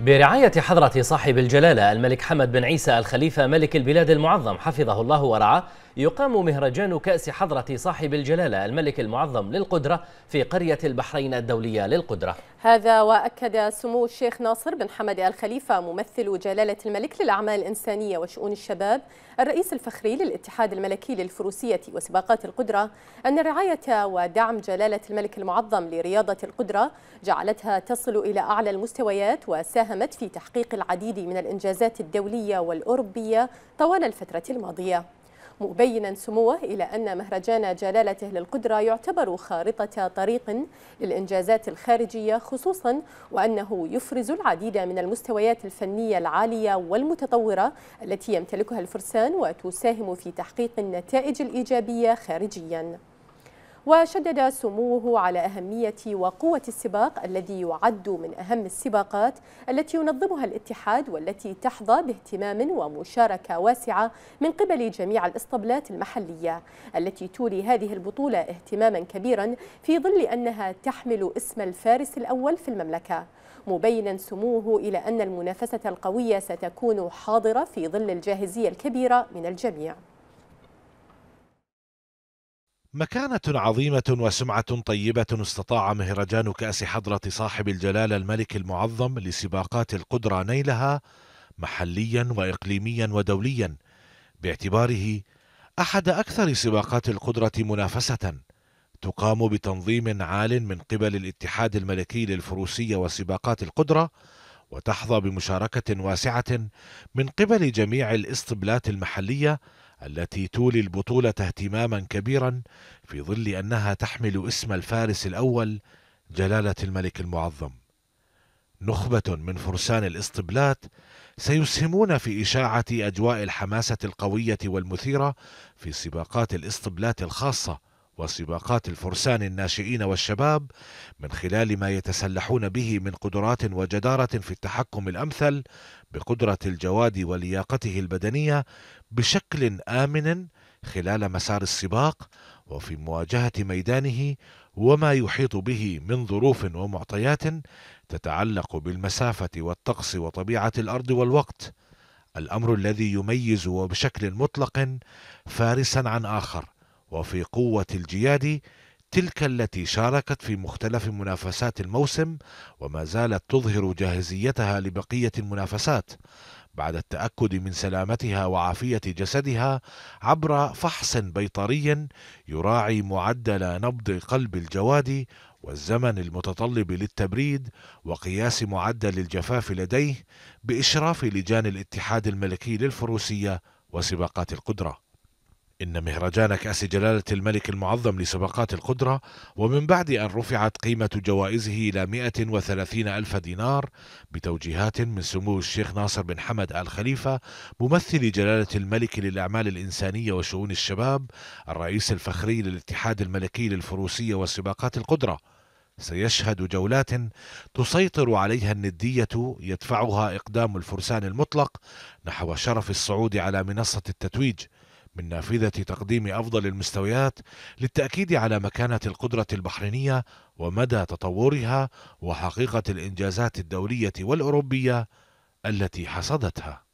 برعاية حضرة صاحب الجلالة الملك حمد بن عيسى الخليفة ملك البلاد المعظم حفظه الله ورعاه يقام مهرجان كأس حضرة صاحب الجلالة الملك المعظم للقدرة في قرية البحرين الدولية للقدرة هذا وأكد سمو الشيخ ناصر بن حمد آل خليفة ممثل جلالة الملك للأعمال الإنسانية وشؤون الشباب الرئيس الفخري للاتحاد الملكي للفروسية وسباقات القدرة أن الرعاية ودعم جلالة الملك المعظم لرياضة القدرة جعلتها تصل إلى أعلى المستويات وساهمت في تحقيق العديد من الإنجازات الدولية والأوروبية طوال الفترة الماضية مبينا سموه إلى أن مهرجان جلالته للقدرة يعتبر خارطة طريق للإنجازات الخارجية خصوصا وأنه يفرز العديد من المستويات الفنية العالية والمتطورة التي يمتلكها الفرسان وتساهم في تحقيق النتائج الإيجابية خارجياً وشدد سموه على أهمية وقوة السباق الذي يعد من أهم السباقات التي ينظمها الاتحاد والتي تحظى باهتمام ومشاركة واسعة من قبل جميع الإسطبلات المحلية التي تولي هذه البطولة اهتماما كبيرا في ظل أنها تحمل اسم الفارس الأول في المملكة مبينا سموه إلى أن المنافسة القوية ستكون حاضرة في ظل الجاهزية الكبيرة من الجميع مكانة عظيمة وسمعة طيبة استطاع مهرجان كأس حضرة صاحب الجلالة الملك المعظم لسباقات القدرة نيلها محليا وإقليميا ودوليا باعتباره أحد أكثر سباقات القدرة منافسة تقام بتنظيم عال من قبل الاتحاد الملكي للفروسية وسباقات القدرة وتحظى بمشاركة واسعة من قبل جميع الإسطبلات المحلية التي تولي البطولة اهتماما كبيرا في ظل أنها تحمل اسم الفارس الأول جلالة الملك المعظم. نخبة من فرسان الاسطبلات سيسهمون في إشاعة أجواء الحماسة القوية والمثيرة في سباقات الاسطبلات الخاصة وسباقات الفرسان الناشئين والشباب من خلال ما يتسلحون به من قدرات وجدارة في التحكم الأمثل بقدرة الجواد ولياقته البدنية بشكل آمن خلال مسار السباق وفي مواجهة ميدانه وما يحيط به من ظروف ومعطيات تتعلق بالمسافة والطقس وطبيعة الأرض والوقت الأمر الذي يميز وبشكل مطلق فارسا عن آخر وفي قوة الجياد تلك التي شاركت في مختلف منافسات الموسم وما زالت تظهر جاهزيتها لبقية المنافسات بعد التأكد من سلامتها وعافية جسدها عبر فحص بيطري يراعي معدل نبض قلب الجواد والزمن المتطلب للتبريد وقياس معدل الجفاف لديه بإشراف لجان الاتحاد الملكي للفروسية وسباقات القدره إن مهرجان كأس جلالة الملك المعظم لسباقات القدرة ومن بعد أن رفعت قيمة جوائزه إلى 130 ألف دينار بتوجيهات من سمو الشيخ ناصر بن حمد آل خليفة ممثل جلالة الملك للأعمال الإنسانية وشؤون الشباب الرئيس الفخري للاتحاد الملكي للفروسية وسباقات القدرة سيشهد جولات تسيطر عليها الندية يدفعها إقدام الفرسان المطلق نحو شرف الصعود على منصة التتويج من نافذة تقديم أفضل المستويات للتأكيد على مكانة القدرة البحرينية ومدى تطورها وحقيقة الإنجازات الدولية والأوروبية التي حصدتها